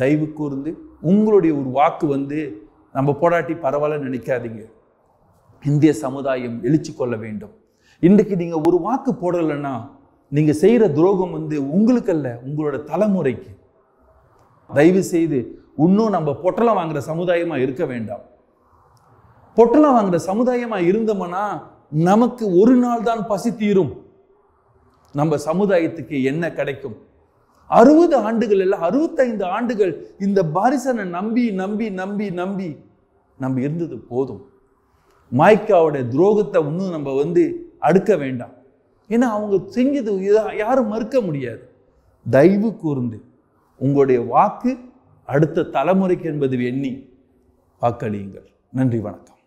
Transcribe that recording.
தயவு கூர்ந்து உங்களுடைய ஒரு வாக்கு வந்து நம்ம போராட்டி பரவாயில்ல நினைக்காதீங்க இந்திய சமுதாயம் எழுச்சி கொள்ள வேண்டும் இன்றைக்கு நீங்கள் ஒரு வாக்கு போடலைன்னா நீங்கள் செய்கிற துரோகம் வந்து உங்களுக்கு அல்ல உங்களோட தலைமுறைக்கு தயவு செய்து இன்னும் நம்ம பொட்டலம் வாங்குற சமுதாயமாக இருக்க வேண்டாம் பொட்டலம் வாங்குற சமுதாயமாக இருந்தோம்னா நமக்கு ஒரு நாள் தான் பசி தீரும் நம்ம சமுதாயத்துக்கு என்ன கிடைக்கும் அறுபது ஆண்டுகள் இல்லை அறுபத்தைந்து ஆண்டுகள் இந்த பாரிசனை நம்பி நம்பி நம்பி நம்பி நம்ம இருந்தது போதும் மாய்க்காவுடைய துரோகத்தை இன்னும் நம்ம வந்து அடுக்க வேண்டாம் ஏன்னா அவங்க செஞ்சது யாரும் மறுக்க முடியாது தயவு கூர்ந்து உங்களுடைய வாக்கு அடுத்த தலைமுறைக்கு என்பது எண்ணி வாக்களியுங்கள் நன்றி வணக்கம்